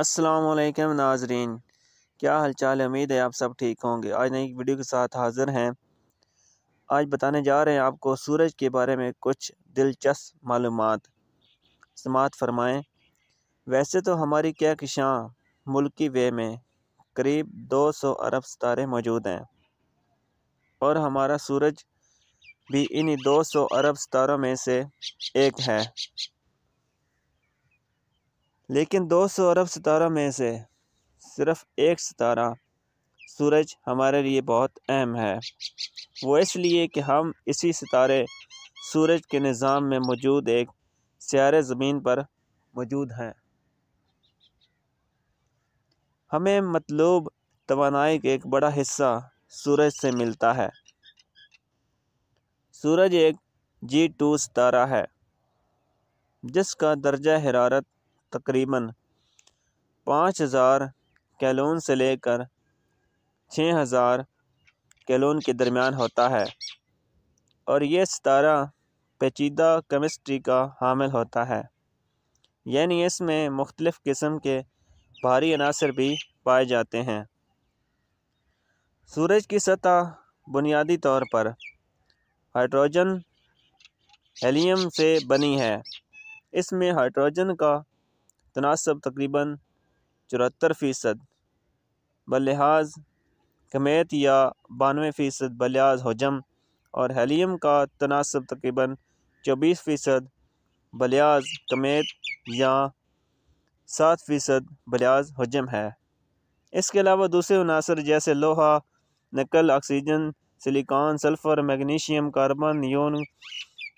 असलकम नाजरीन क्या हालचाल है उम्मीद है आप सब ठीक होंगे आज नई वीडियो के साथ हाज़िर हैं आज बताने जा रहे हैं आपको सूरज के बारे में कुछ दिलचस्प मालूम समात फरमाएँ वैसे तो हमारी क्या किशां मुल्की वे में करीब 200 अरब सितारे मौजूद हैं और हमारा सूरज भी इन्हीं 200 अरब सितारों में से एक है लेकिन दो सौ अरब सितारा में से सिर्फ एक सितारा सूरज हमारे लिए बहुत अहम है वो इसलिए कि हम इसी सितारे सूरज के निज़ाम में मौजूद एक सारे ज़मीन पर मौजूद हैं हमें मतलूब तोानाई का एक बड़ा हिस्सा सूरज से मिलता है सूरज एक जी टू सितारा है जिसका दर्जा हरारत तकरीबन पाँच हज़ार कैलोन से लेकर छः हज़ार कैलोन के दरमियान होता है और यह सितारा पेचीदा केमिस्ट्री का हामिल होता है यानी इसमें मुख्तलिफ़ किस्म के भारी अनासर भी पाए जाते हैं सूरज की सतह बुनियादी तौर पर हाइड्रोजन हेलियम से बनी है इसमें हाइड्रोजन का तनासब तकरीबन चौहत्तर फ़ीसद बलहाज कमेत या बानवे फ़ीसद बलहाज हजम और हेलियम का तनासब तकरीबन चौबीस फ़ीसद बलहाज कमेत या सात फ़ीसद बलहाज हजम है इसके अलावा दूसरे अनासर जैसे लोहा nickel oxygen silicon sulphur magnesium carbon neon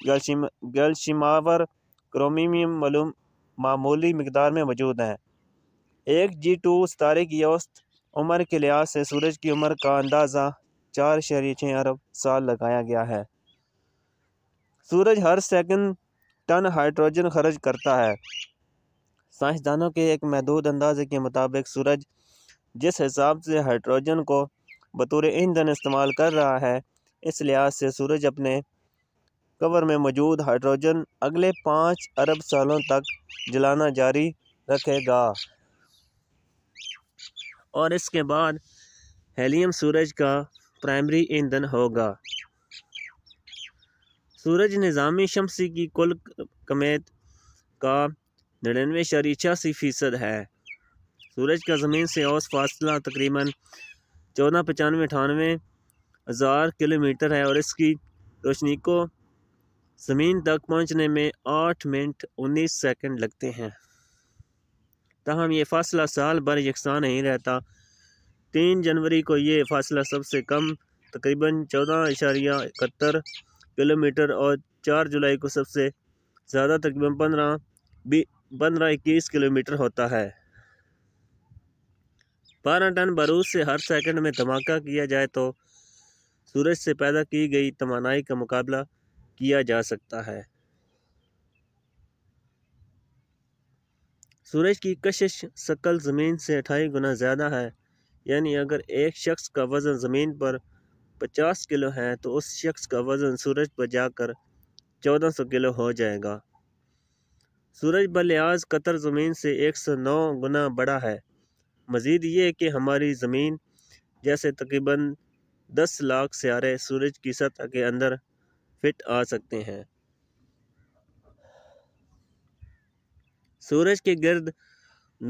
गलशिमावर क्रोमीमियम मलूम मामूली मकदार में मौजूद हैं एक जी टू सितारे की औसत उम्र के लिहाज से सूरज की उम्र का अंदाज़ा चार शहरी छः अरब साल लगाया गया है सूरज हर सेकंड टन हाइड्रोजन खर्च करता है साइंसदानों के एक महदूद अंदाजे के मुताबिक सूरज जिस हिसाब से हाइड्रोजन को बतौर ईंधन इस्तेमाल कर रहा है इस लिहाज से सूरज अपने कवर में मौजूद हाइड्रोजन अगले पाँच अरब सालों तक जलाना जारी रखेगा और इसके बाद हेलियम सूरज का प्राइमरी ईंधन होगा सूरज निज़ामी शमसी की कुल कमेत का नड़िनवे शरी छियासी फ़ीसद है सूरज का ज़मीन से औस फासला तकरीबन चौदह पचानवे अठानवे हज़ार किलोमीटर है और इसकी रोशनी को ज़मीन तक पहुंचने में आठ मिनट उन्नीस सेकंड लगते हैं तहम ये फासला साल भर यकसा नहीं रहता तीन जनवरी को ये फासला सबसे कम तकरीबन चौदह इशारिया इकहत्तर किलोमीटर और चार जुलाई को सबसे ज़्यादा तकरीबन पंद्रह बी पंद्रह इक्कीस किलोमीटर होता है बारह टन बारूद से हर सेकंड में धमाका किया जाए तो सूरज से पैदा की गई तोानाई का मुकाबला किया जा सकता है सूरज की कशिश शक्ल ज़मीन से अठाई गुना ज़्यादा है यानी अगर एक शख्स का वज़न ज़मीन पर पचास किलो है तो उस शख्स का वज़न सूरज पर जाकर चौदह सौ किलो हो जाएगा सूरज बलियाज कतर ज़मीन से एक सौ नौ गुना बड़ा है मज़ीद ये कि हमारी ज़मीन जैसे तकरीबन दस लाख सियारे सूरज की सतह के अंदर फिट आ सकते हैं सूरज के गर्द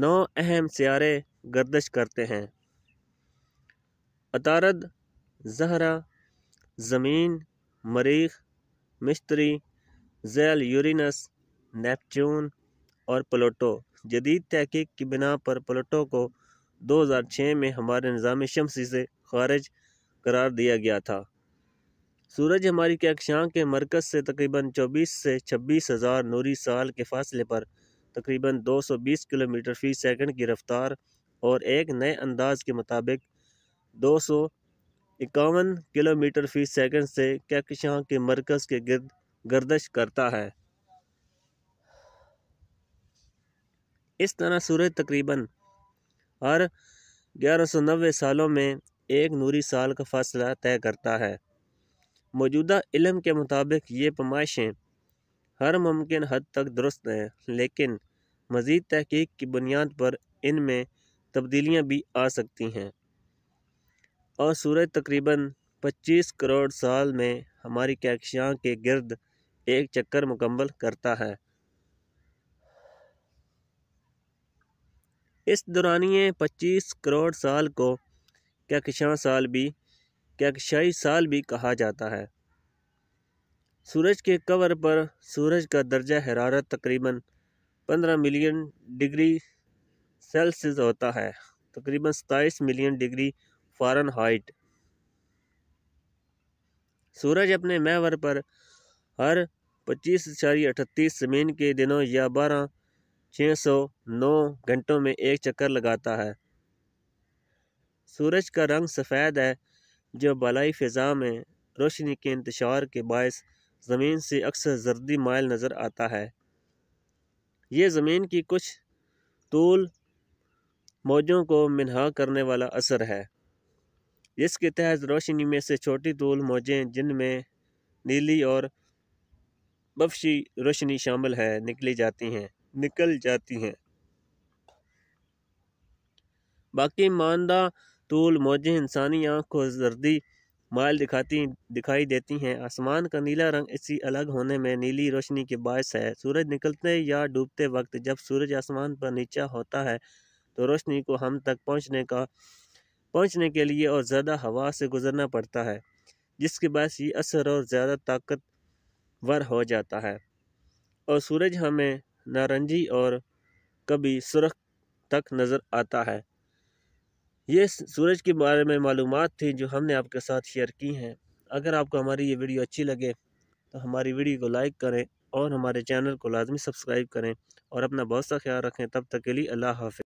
नौ अहम सियारे गर्दश करते हैं अतारद जहरा ज़मीन मरीख मिस्त्री जैल यूरिनस नेपच्यून और पलोटो जदीद तहकीक की बिना पर प्लोटो को 2006 में हमारे निज़ाम शमसी से खारिज करार दिया गया था सूरज हमारी कक्षाओं के मरकज़ से तकरीबन चौबीस से छब्बीस हज़ार नूरी साल के फासले पर तकरीबन 220 किलोमीटर फ़ी सेकंड की रफ्तार और एक नए अंदाज के मुताबिक दो सौ इक्यावन किलोमीटर फ़ी सेकंड से कक्षाओं के मरकज़ के गर्द गर्दश करता है इस तरह सूरज तकरीबन हर ग्यारह सौ नब्बे सालों में एक नूरी साल का फासला तय करता है मौजूदा इलम के मुताबिक ये पमाइशें हर मुमकिन हद तक दुरुस्त हैं लेकिन मज़ीद तहकीक की बुनियाद पर इन में तब्दीलियाँ भी आ सकती हैं और सूरज तकरीबन 25 करोड़ साल में हमारी कैकशां के गर्द एक चक्कर मुकम्मल करता है इस दौरानिए 25 करोड़ साल को कैकशां साल भी कक्षाई साल भी कहा जाता है सूरज के कवर पर सूरज का दर्जा हरारत तकरीबन 15 मिलियन डिग्री सेल्सियस होता है तकरीबन सताईस मिलियन डिग्री हाइट सूरज अपने महवर पर हर पच्चीस चारी अठतीस जमीन के दिनों या बारह छः सौ नौ घंटों में एक चक्कर लगाता है सूरज का रंग सफ़ेद है जो बालाई फ़िज़ा में रोशनी के इंतशार के बायस ज़मीन से अक्सर जर्दी माइल नज़र आता है ये ज़मीन की कुछ तूल मौजों को मिनहा करने वाला असर है जिसके तहत रोशनी में से छोटी तूल मौजें जिनमें नीली और बफशी रोशनी शामिल है निकली जाती हैं निकल जाती हैं बाकी मानदा तूल मौजें इंसानी आँख को जर्दी माइल दिखाती दिखाई देती हैं आसमान का नीला रंग इसी अलग होने में नीली रोशनी के बायस है सूरज निकलते या डूबते वक्त जब सूरज आसमान पर नीचा होता है तो रोशनी को हम तक पहुंचने का पहुंचने के लिए और ज़्यादा हवा से गुजरना पड़ता है जिसके बायस ये असर और ज़्यादा ताकतवर हो जाता है और सूरज हमें नारंगी और कभी सुरख तक नज़र आता है ये सूरज के बारे में मालूम थी जो हमने आपके साथ शेयर की हैं अगर आपको हमारी ये वीडियो अच्छी लगे तो हमारी वीडियो को लाइक करें और हमारे चैनल को लाजमी सब्सक्राइब करें और अपना बहुत सा ख्याल रखें तब तक के लिए अल्लाह हाफि